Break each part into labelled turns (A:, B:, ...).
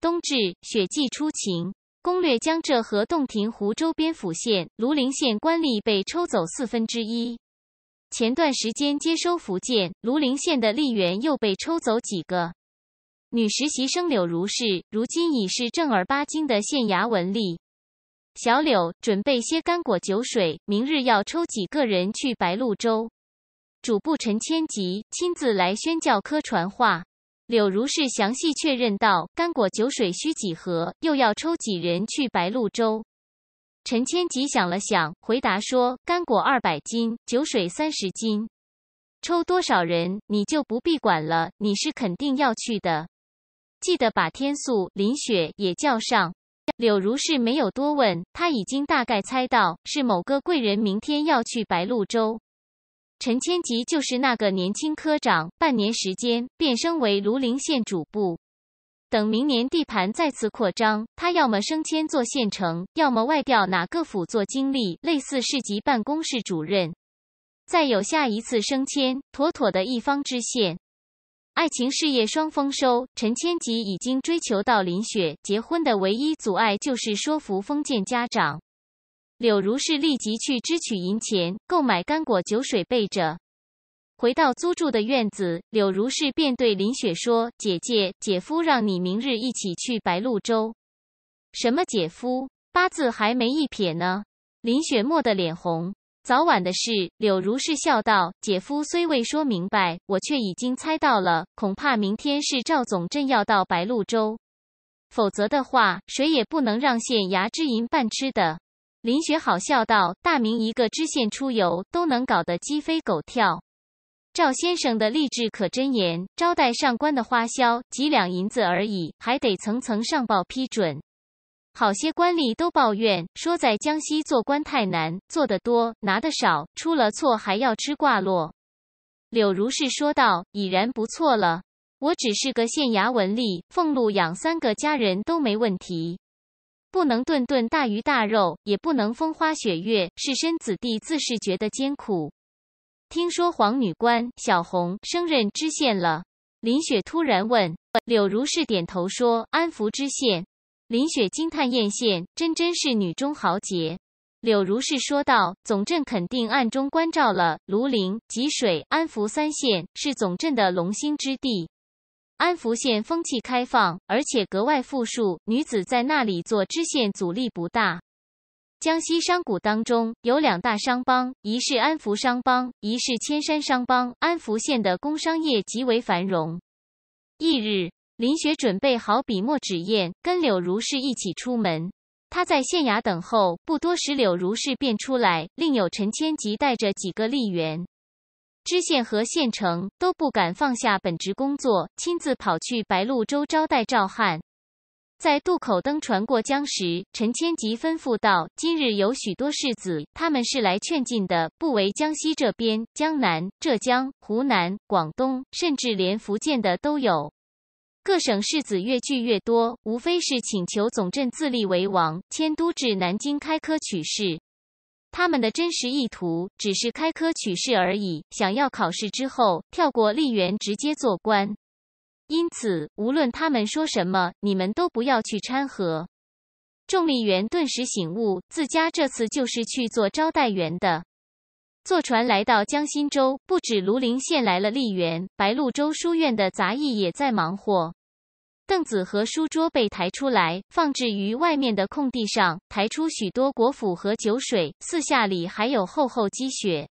A: 冬至，雪霁初晴。攻略江浙和洞庭湖周边府县，庐陵县官吏被抽走四分之一。前段时间接收福建庐陵县的吏员又被抽走几个。女实习生柳如是，如今已是正儿八经的县衙文吏。小柳，准备些干果酒水，明日要抽几个人去白鹭洲。主簿陈千吉亲自来宣教科传话。柳如是详细确认道：“干果酒水需几盒？又要抽几人去白鹭洲？”陈千吉想了想，回答说：“干果二百斤，酒水三十斤。抽多少人，你就不必管了。你是肯定要去的，记得把天素、林雪也叫上。”柳如是没有多问，他已经大概猜到是某个贵人明天要去白鹭洲。陈千吉就是那个年轻科长，半年时间变升为庐陵县主簿。等明年地盘再次扩张，他要么升迁做县城，要么外调哪个府做经历，类似市级办公室主任。再有下一次升迁，妥妥的一方知县，爱情事业双丰收。陈千吉已经追求到林雪，结婚的唯一阻碍就是说服封建家长。柳如是立即去支取银钱，购买干果酒水备着。回到租住的院子，柳如是便对林雪说：“姐姐，姐夫让你明日一起去白鹭洲。”“什么姐夫？八字还没一撇呢！”林雪蓦地脸红。“早晚的事。”柳如是笑道：“姐夫虽未说明白，我却已经猜到了。恐怕明天是赵总正要到白鹭洲，否则的话，谁也不能让县衙之银半吃的。”林雪好笑道：“大明一个知县出游都能搞得鸡飞狗跳，赵先生的励志可真严。招待上官的花销几两银子而已，还得层层上报批准。好些官吏都抱怨说，在江西做官太难，做得多拿得少，出了错还要吃挂落。”柳如是说道：“已然不错了，我只是个县衙文吏，俸禄养三个家人都没问题。”不能顿顿大鱼大肉，也不能风花雪月。是身子弟自是觉得艰苦。听说皇女官小红升任知县了，林雪突然问柳如是，点头说：“安福知县。”林雪惊叹：“艳羡，真真是女中豪杰。”柳如是说道：“总镇肯定暗中关照了庐陵、吉水、安福三县，是总镇的龙兴之地。”安福县风气开放，而且格外富庶，女子在那里做知县阻力不大。江西商贾当中有两大商帮，一是安福商帮，一是千山商帮。安福县的工商业极为繁荣。翌日，林雪准备好笔墨纸砚，跟柳如是一起出门。他在县衙等候不多时，柳如是便出来，另有陈千吉带着几个吏员。知县和县城都不敢放下本职工作，亲自跑去白鹭洲招待赵汉。在渡口登船过江时，陈千吉吩咐道：“今日有许多士子，他们是来劝进的，不为江西这边，江南、浙江、湖南、广东，甚至连福建的都有。各省世子越聚越多，无非是请求总镇自立为王，迁都至南京开科取士。”他们的真实意图只是开科取士而已，想要考试之后跳过吏员直接做官。因此，无论他们说什么，你们都不要去掺和。众吏员顿时醒悟，自家这次就是去做招待员的。坐船来到江心洲，不止庐陵县来了吏员，白鹭洲书院的杂役也在忙活。凳子和书桌被抬出来，放置于外面的空地上。抬出许多果脯和酒水，四下里还有厚厚积雪。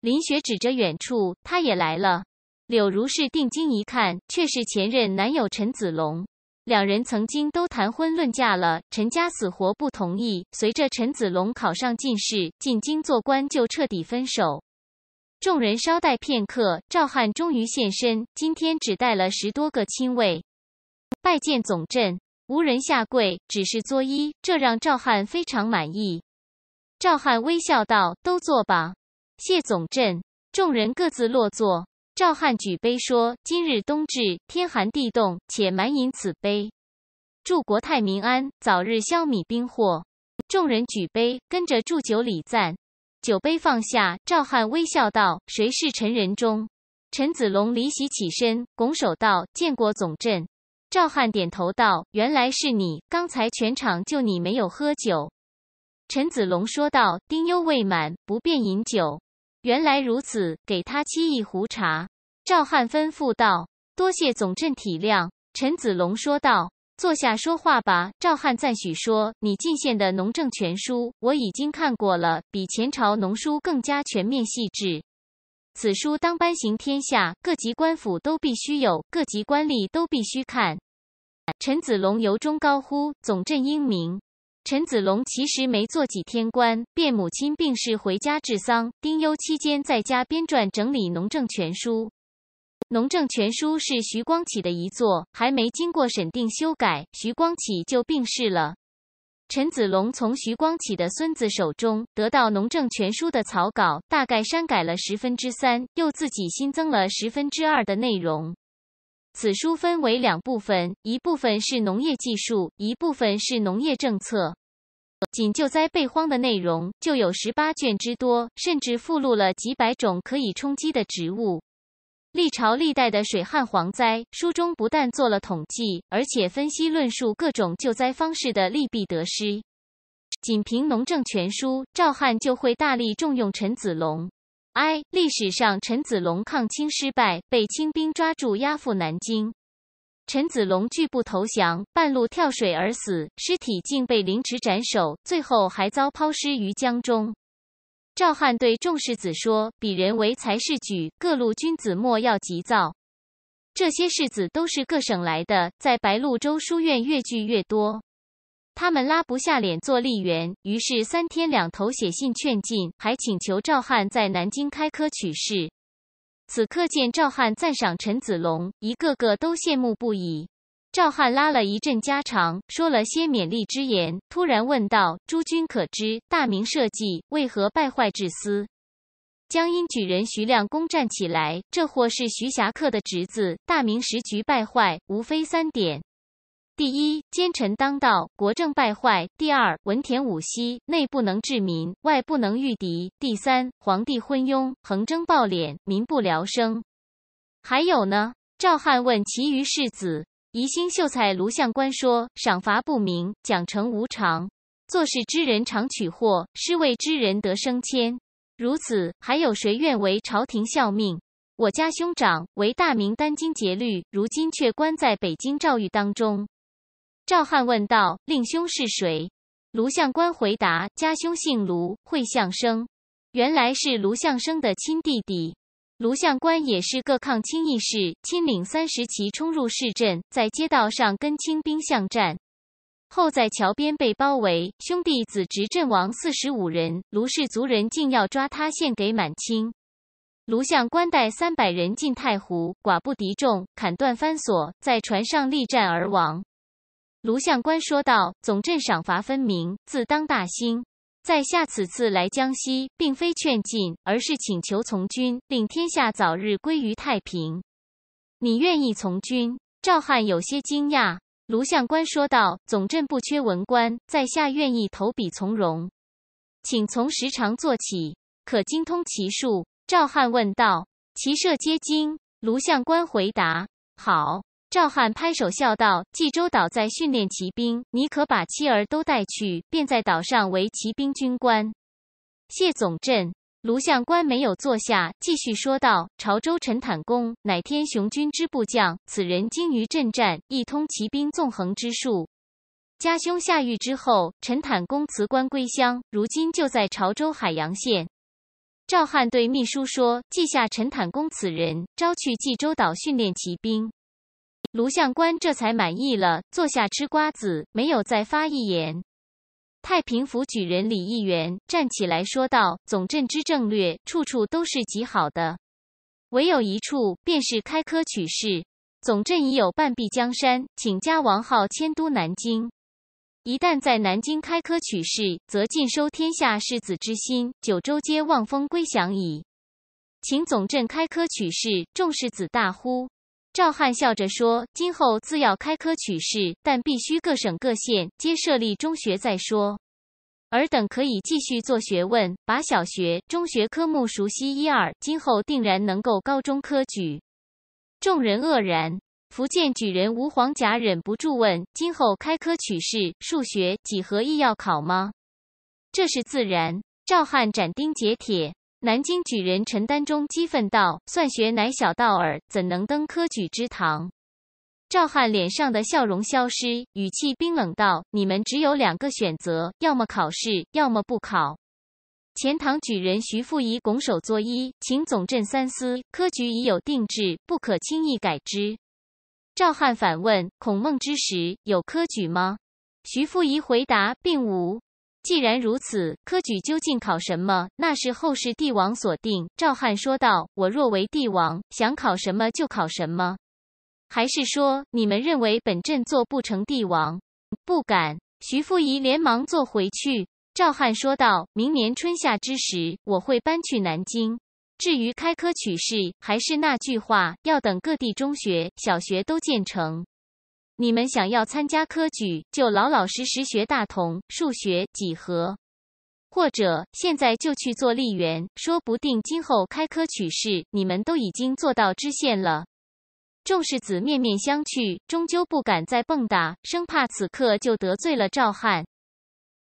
A: 林雪指着远处，他也来了。柳如是定睛一看，却是前任男友陈子龙。两人曾经都谈婚论嫁了，陈家死活不同意。随着陈子龙考上进士，进京做官，就彻底分手。众人稍待片刻，赵汉终于现身。今天只带了十多个亲卫。拜见总镇，无人下跪，只是作揖，这让赵汉非常满意。赵汉微笑道：“都坐吧。”谢总镇，众人各自落座。赵汉举杯说：“今日冬至，天寒地冻，且满饮此杯，祝国泰民安，早日消弭兵祸。”众人举杯，跟着祝酒礼赞。酒杯放下，赵汉微笑道：“谁是陈仁忠？”陈子龙离席起身，拱手道：“见过总镇。”赵汉点头道：“原来是你，刚才全场就你没有喝酒。”陈子龙说道：“丁忧未满，不便饮酒。”原来如此，给他沏一壶茶。”赵汉吩咐道：“多谢总镇体谅。”陈子龙说道：“坐下说话吧。”赵汉赞许说：“你进献的《农政全书》，我已经看过了，比前朝农书更加全面细致。此书当颁行天下，各级官府都必须有，各级官吏都必须看。”陈子龙由衷高呼：“总镇英明！”陈子龙其实没做几天官，便母亲病逝，回家治丧。丁忧期间，在家编撰整理《农政全书》。《农政全书》是徐光启的遗作，还没经过审定修改，徐光启就病逝了。陈子龙从徐光启的孙子手中得到《农政全书》的草稿，大概删改了十分之三，又自己新增了十分之二的内容。此书分为两部分，一部分是农业技术，一部分是农业政策。仅救灾备荒的内容就有十八卷之多，甚至附录了几百种可以充饥的植物。历朝历代的水旱蝗灾，书中不但做了统计，而且分析论述各种救灾方式的利弊得失。仅凭《农政全书》，赵汉就会大力重用陈子龙。哀，历史上陈子龙抗清失败，被清兵抓住押赴南京。陈子龙拒不投降，半路跳水而死，尸体竟被凌迟斩首，最后还遭抛尸于江中。赵汉对众世子说：“鄙人为才是举，各路君子莫要急躁。”这些世子都是各省来的，在白鹿洲书院越聚越多。他们拉不下脸做吏员，于是三天两头写信劝进，还请求赵汉在南京开科取士。此刻见赵汉赞赏陈子龙，一个个都羡慕不已。赵汉拉了一阵家常，说了些勉励之言，突然问道：“诸君可知大明社稷为何败坏至斯？”江阴举人徐亮公站起来：“这货是徐霞客的侄子。大明时局败坏，无非三点。”第一，奸臣当道，国政败坏；第二，文田武嬉，内不能治民，外不能御敌；第三，皇帝昏庸，横征暴敛，民不聊生。还有呢？赵汉问其余世子，宜兴秀才卢相官说：“赏罚不明，奖惩无常，做事之人常取祸，失位之人得升迁。如此，还有谁愿为朝廷效命？我家兄长为大明殚精竭虑，如今却关在北京诏狱当中。”赵汉问道：“令兄是谁？”卢相官回答：“家兄姓卢，讳相生，原来是卢相生的亲弟弟。卢相官也是各抗清义士，亲领三十骑冲入市镇，在街道上跟清兵巷战，后在桥边被包围，兄弟子侄阵亡四十五人。卢氏族人竟要抓他献给满清。卢相官带三百人进太湖，寡不敌众，砍断帆索，在船上力战而亡。”卢相官说道：“总镇赏罚分明，自当大兴。在下此次来江西，并非劝进，而是请求从军，令天下早日归于太平。你愿意从军？”赵汉有些惊讶。卢相官说道：“总镇不缺文官，在下愿意投笔从戎，请从时常做起。可精通骑术？”赵汉问道：“骑射皆精。”卢相官回答：“好。”赵汉拍手笑道：“冀州岛在训练骑兵，你可把妻儿都带去，便在岛上为骑兵军官。”谢总镇卢相官没有坐下，继续说道：“潮州陈坦公乃天雄军之部将，此人精于阵战，亦通骑兵纵横之术。家兄下狱之后，陈坦公辞官归乡，如今就在潮州海阳县。”赵汉对秘书说：“记下陈坦公此人，招去冀州岛训练骑兵。”卢相官这才满意了，坐下吃瓜子，没有再发一言。太平府举人李议员站起来说道：“总镇之政略，处处都是极好的，唯有一处便是开科取士。总镇已有半壁江山，请家王号迁都南京。一旦在南京开科取士，则尽收天下士子之心，九州皆望风归降矣。请总镇开科取士，众士子大呼。”赵翰笑着说：“今后自要开科取士，但必须各省各县皆设立中学再说。尔等可以继续做学问，把小学、中学科目熟悉一二，今后定然能够高中科举。”众人愕然。福建举人吴黄甲忍不住问：“今后开科取士，数学、几何亦要考吗？”“这是自然。”赵翰斩钉截铁。南京举人陈丹中激愤道：“算学乃小道耳，怎能登科举之堂？”赵汉脸上的笑容消失，语气冰冷道：“你们只有两个选择，要么考试，要么不考。”钱塘举人徐富仪拱手作揖，请总镇三思，科举已有定制，不可轻易改之。赵汉反问：“孔孟之时有科举吗？”徐富仪回答：“并无。”既然如此，科举究竟考什么？那是后世帝王所定。赵汉说道：“我若为帝王，想考什么就考什么。还是说你们认为本镇做不成帝王？”不敢。徐富仪连忙坐回去。赵汉说道：“明年春夏之时，我会搬去南京。至于开科取士，还是那句话，要等各地中学、小学都建成。”你们想要参加科举，就老老实实学大同数学几何，或者现在就去做吏员，说不定今后开科取士，你们都已经做到知县了。众士子面面相觑，终究不敢再蹦跶，生怕此刻就得罪了赵翰。